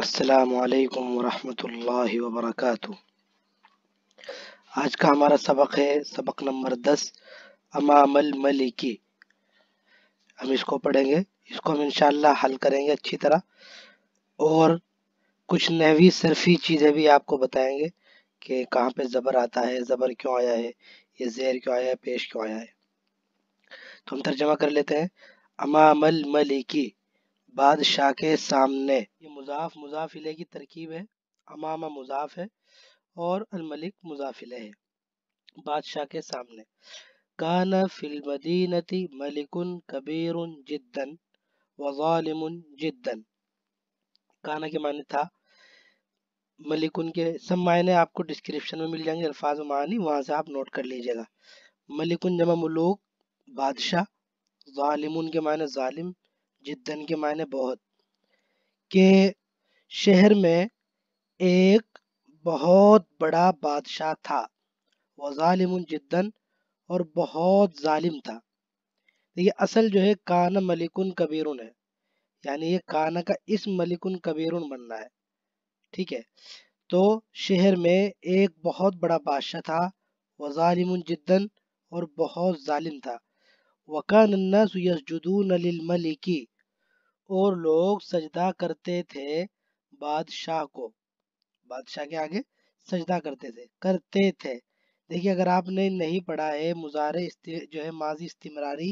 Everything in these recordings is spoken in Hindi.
असलकम वरहमतुल्लाहि वबरकातु आज का हमारा सबक है सबक नंबर दस अमाम मलिकी हम इसको पढ़ेंगे इसको हम इंशाल्लाह हल करेंगे अच्छी तरह और कुछ नहवी सरफी चीज़ें भी आपको बताएंगे कि कहाँ पे ज़बर आता है ज़बर क्यों आया है ये जहर क्यों आया है पेश क्यों आया है तो हम तर्जमा कर लेते हैं अमामल मलिकी बादशाह के सामने ये मुजाफ मुजाफिले की तरकीब है अमामा मुजाफ है और अलमलिक मुजाफ है बादशाह के सामने काना फिल मदीनती मलिकुन कबीर जिद्दन वालिम जिद्दन काना के माने था मलिकुन के सब मायने आपको डिस्क्रिप्शन में मिल जाएंगे अल्फाज मानी वहां से आप नोट कर लीजिएगा मलिकुन जमा मलूक बादशाह जालिमुन के मायने जालिम जिद्दन के मायने बहुत के शहर में एक बहुत बड़ा बादशाह था वो ालिम जिद्दन और बहुत ालिम था ये असल जो है कान मलिकुन कबीरुन है यानी ये कान का इस मलिकुन कबीरुन बनना है ठीक है तो शहर में एक बहुत बड़ा बादशाह था वो ालिम जिद्दन और बहुत ालिम था वकान जुदून मलिकी और लोग सजदा करते थे बादशाह को बादशाह के आगे सजदा करते थे करते थे देखिए अगर आपने नहीं पढ़ा है मुजारे जो है माजी इस्तेमरारी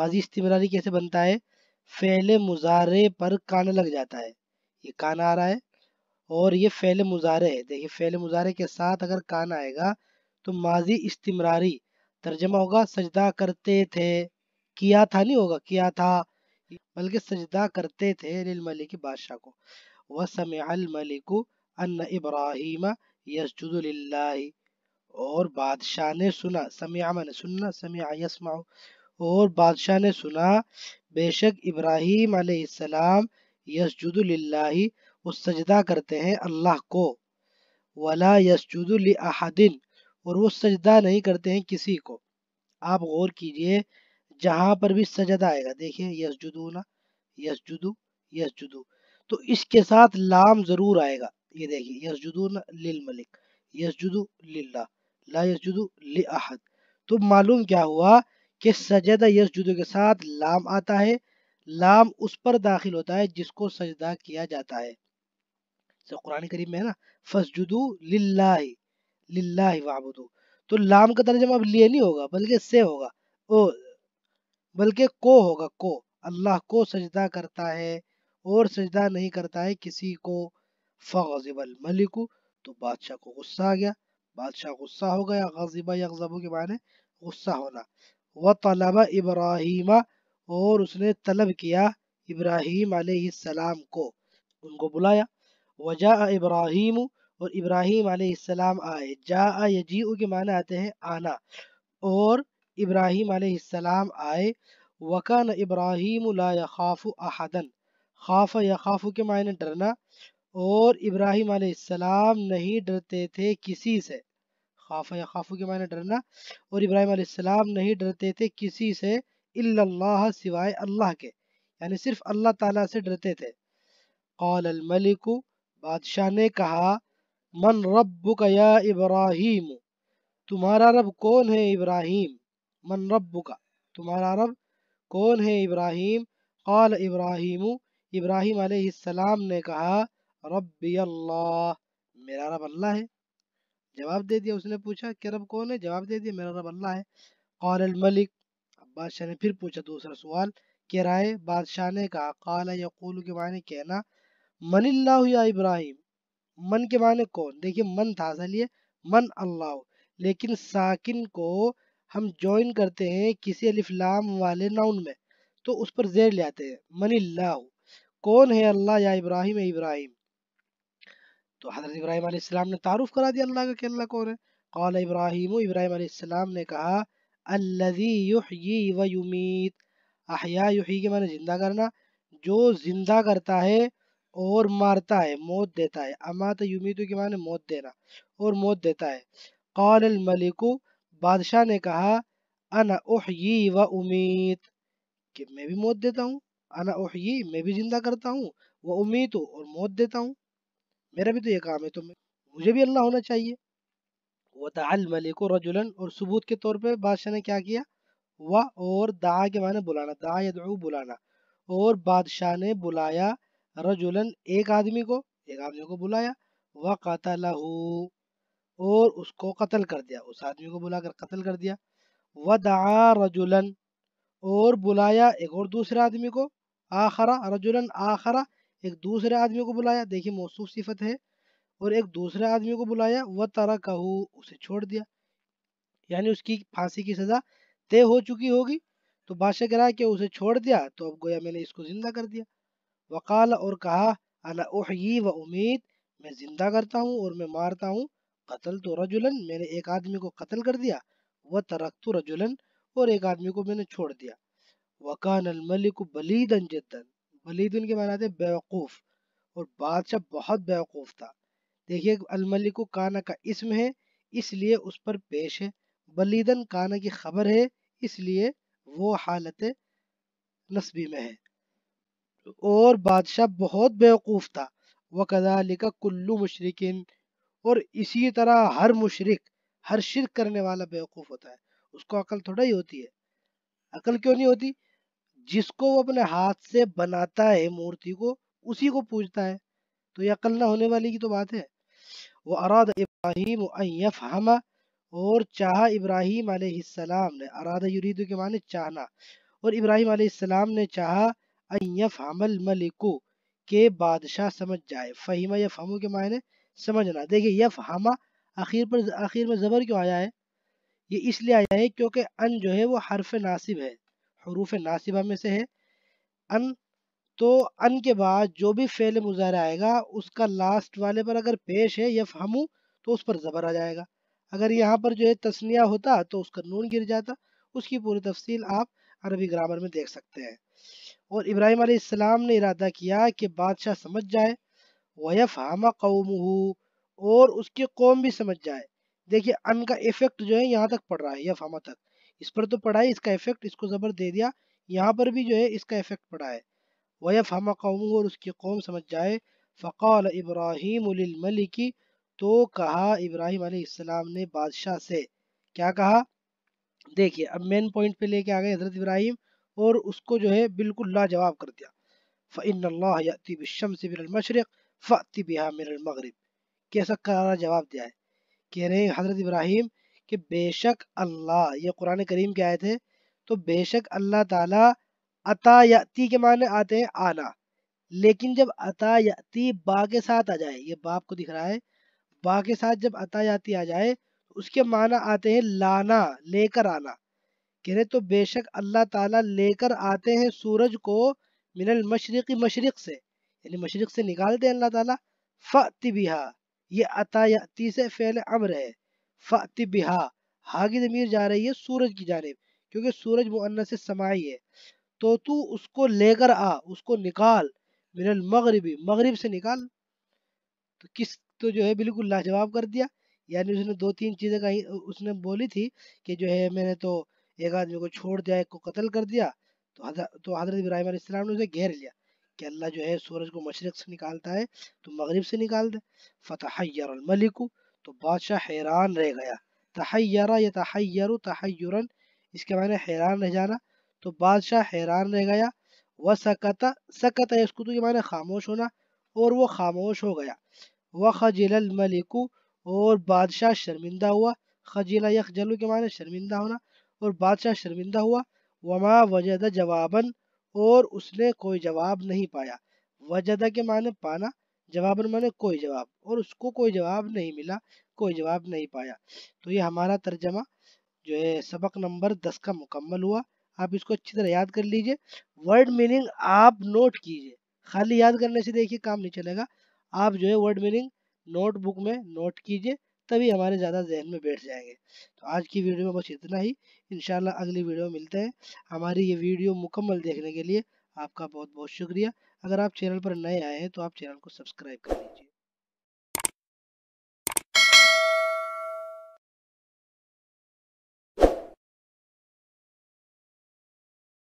माजी इस्तेमरारी कैसे बनता है फैले मुजारे पर कान लग जाता है ये कान आ रहा है और ये फेले मुजारे है देखिए फेले मुजारे के साथ अगर कान आएगा तो माजी इस्तेमरारी तर्जमा होगा सजदा करते थे किया था नहीं होगा किया था की बल्कि सजदा करते थे लिल मलिक बादशाह को वसम मलिक अन इब्राहिम यसजुद और बादशाह ने सुना समिया ने सुनना समिया यसमा और बादशाह ने सुना बेशक इब्राहिम अलैहिस्सलाम यसजुद वो सजदा करते हैं अल्लाह को वला यसजुद अहादिन और वो सजदा नहीं करते हैं किसी को आप गौर कीजिए जहां पर भी सजदा आएगा देखिए यस ना यस जुदू यस जुदू तो इसके साथ लाम ज़रूर आएगा ये देखिए यस ना लिल मलिक यस जुदू लिल्ला ला यस जुदू अहद तो मालूम क्या हुआ कि सजदा यस जुदू के साथ लाम आता है लाम उस पर दाखिल होता है जिसको सजदा किया जाता है तो कुरान करीम में है ना फसजुदू लिल्लाही लिल्लाही वाबुदू तो लाम का तर्जमा अब लिए नहीं होगा बल्कि से होगा ओ बल्कि को होगा को अल्लाह को सजदा करता है और सजदा नहीं करता है किसी को फ़ाजिबल मलिक तो बादशाह को गुस्सा आ गया बादशाह गुस्सा हो गया गजीबा गजबों के माने गुस्सा होना व तलबा इब्राहिमा और उसने तलब किया इब्राहिम सलाम को उनको बुलाया वजा इब्राहिम और इब्राहिम सलाम आए जा यजीउ के माने आते हैं आना और इब्राहिम सलाम आए वकान इब्राहिम खाफ़ अहदन खाफ या खाफू के मायने डरना और इब्राहिम आलाम नहीं डरते थे किसी से खाफ या खाफू के मायने डरना और इब्राहिम सलाम नहीं डरते थे किसी से इल्लाह सिवाय अल्लाह के यानी सिर्फ अल्लाह ताला से डरते थे कौल मलिक बादशाह ने कहा मन रब या इब्राहिम तुम्हारा रब कौन है इब्राहिम मन रब का तुम्हारा रब कौन है इब्राहिम कल इब्राहिम इब्राहिम आसमाम ने कहा रब्बी अल्लाह मेरा रब अल्लाह है जवाब दे दिया उसने पूछा कि रब कौन है जवाब दे दिया मेरा रब अल्लाह है कौल मलिक बादशाह ने फिर पूछा दूसरा सवाल के राय बादशाह ने कहा कल यकूल के मायने कहना मन अल्लाह या इब्राहिम मन के मायने कौन देखिए मन था इसलिए मन अल्लाह लेकिन साकिन को हम ज्वाइन करते हैं किसी अलिफ लाम वाले नाउन में तो उस पर जेर ले आते हैं मनी कौन है अल्लाह या इब्राहिम है इब्राहिम तो हज़रत इब्राहिम आसमाम ने तारुफ करा दिया अल्लाह का अल्लाह कौन है कौल इब्राहिम इब्राहिम आसमाम ने कहा अल्लजी युही युही के माने ज़िंदा करना जो ज़िंदा करता है और मारता है मौत देता है अमात युमीतु के माने मौत देना और मौत देता है कौल मलिकू बादशाह ने कहा अना उहयी व उम्मीद कि मैं भी मौत देता हूँ अना उहयी मैं भी जिंदा करता हूँ व हो और मौत देता हूँ मेरा भी तो ये काम है तो मुझे भी अल्लाह होना चाहिए वताल मलिक रजुलन और सबूत के तौर पर बादशाह ने क्या किया व और दा के माने बुलाना दा या बुलाना और बादशाह ने बुलाया रजुलन एक आदमी को एक आदमी को बुलाया वह कातलाहू और उसको कत्ल कर दिया उस आदमी को बुलाकर कत्ल कर दिया वदा रजुलन और बुलाया एक और दूसरे आदमी को आखरा रजुलन आखरा एक दूसरे आदमी को बुलाया देखिए मौसू सिफत है और एक दूसरे आदमी को बुलाया व तरा कहू उसे छोड़ दिया यानी उसकी फांसी की सज़ा तय हो चुकी होगी तो बादशाह कह रहा है कि उसे छोड़ दिया तो अब गोया मैंने इसको ज़िंदा कर दिया वकाल और कहा अला उही व उम्मीद मैं ज़िंदा करता हूँ और मैं मारता हूँ कतल तो रजुलन मैंने एक आदमी को कतल कर दिया तरक तो रजुलन और एक आदमी को मैंने छोड़ दिया वकान मलिक बलीदन जद्दन बलीदन के माना थे बेवकूफ़ और बादशाह बहुत बेवकूफ़ था देखिए मलिक काना का इसम है इसलिए उस पर पेश है बलीदन काना की खबर है इसलिए वो हालत नस्बी में है और बादशाह बहुत बेवकूफ़ था वकदालिका कुल्लू मुशरकिन और इसी तरह हर मुशरक हर शिरक करने वाला बेवकूफ़ होता है उसको अकल थोड़ा ही होती है अकल क्यों नहीं होती जिसको वो अपने हाथ से बनाता है मूर्ति को उसी को पूजता है तो ये अकल ना होने वाली की तो बात है वो अराद इब्राहिम हमा और चाह इब्राहिम आसमाम ने अरादा युरीद के माने चाहना और इब्राहिम आसमाम ने चाह अयफ हमल मलिको के बादशाह समझ जाए फ़हीमा या फहमो के मायने समझना देखिए यफ हम आखिर पर आखिर में ज़बर क्यों आया है ये इसलिए आया है क्योंकि अन जो है वो हरफ नासिब है हरूफ नासिबा में से है अन तो अन के बाद जो भी फेल मुजाहरा आएगा उसका लास्ट वाले पर अगर पेश है यफ हमू तो उस पर ज़बर आ जाएगा अगर यहाँ पर जो है तस्निया होता तो उसका नून गिर जाता उसकी पूरी तफसील आप अरबी ग्रामर में देख सकते हैं और इब्राहिम आसमाम ने इरादा किया कि बादशाह समझ जाए वयफ़ामा कौम और उसकी कौम भी समझ जाए देखिए अन का इफेक्ट जो है यहाँ तक पड़ रहा है यफ़ामा तक इस पर तो पड़ा है इसका इफेक्ट इसको ज़बर दे दिया यहाँ पर भी जो है इसका इफेक्ट पड़ा है वयफ़ामा कौम और उसकी कौम समझ जाए फ़काल इब्राहिम मलिकी तो कहा इब्राहिम आसमाम ने बादशाह से क्या कहा देखिए अब मेन पॉइंट पे लेके आ गए हज़रत इब्राहिम और उसको जो है बिल्कुल लाजवाब कर दिया फ़िन अल्लाह याति से बिलमशरक़ फ़ाती बिहा मगरब कैसा करारा जवाब दिया है कह रहे हैं हज़रत इब्राहिम कि बेशक अल्लाह ये कुरान करीम की आयत है तो बेशक अल्लाह ताला अतायती के माने आते हैं आना लेकिन जब अतायती बा के साथ आ जाए ये बाप को दिख रहा है बा के साथ जब अतायती आ जाए तो उसके माना आते हैं लाना लेकर आना कह रहे तो बेशक अल्लाह ताला लेकर आते हैं सूरज को मिनल मशरक़ मशरक़ से यानी मशरक से निकाल दे अल्लाह ताला फ़ति बिहा ये अतायाती से फ़ैल अम्र है फ़ति बिहा हा ज़मीर जा रही है सूरज की जानब क्योंकि सूरज से समाई है तो तू उसको लेकर आ उसको निकाल मिनल मगरबी मगरब से निकाल तो किस तो जो है बिल्कुल लाजवाब कर दिया यानी उसने दो तीन चीज़ें कहीं उसने बोली थी कि जो है मैंने तो एक आदमी को छोड़ दिया एक को कत्ल कर दिया तो हजरत तो हजरत इब्राहिम ने उसे घेर लिया कि अल्लाह जो है सूरज को मशरक़ से निकालता है तो मगरब से निकाल दे फ़तहर मलिक तो बादशाह हैरान रह गया तहैरा या तहैर तहैरन इसके मायने हैरान रह जाना तो बादशाह हैरान रह गया व सकत सकत है उसको तो मायने खामोश होना और वो खामोश हो गया व खजिल मलिक और बादशाह शर्मिंदा हुआ खजिला यख जलू के मायने शर्मिंदा होना और बादशाह शर्मिंदा हुआ वमा वजद जवाबन और उसने कोई जवाब नहीं पाया वजदा के माने पाना जवाब माने कोई जवाब और उसको कोई जवाब नहीं मिला कोई जवाब नहीं पाया तो ये हमारा तर्जमा जो है सबक नंबर दस का मुकम्मल हुआ आप इसको अच्छी तरह याद कर लीजिए वर्ड मीनिंग आप नोट कीजिए खाली याद करने से देखिए काम नहीं चलेगा आप जो है वर्ड मीनिंग नोटबुक में नोट कीजिए तभी हमारे ज़्यादा जहन में बैठ जाएंगे तो आज की वीडियो में बस इतना ही इन अगली वीडियो में मिलते हैं हमारी ये वीडियो मुकम्मल देखने के लिए आपका बहुत बहुत शुक्रिया अगर आप चैनल पर नए आए हैं तो आप चैनल को सब्सक्राइब कर लीजिए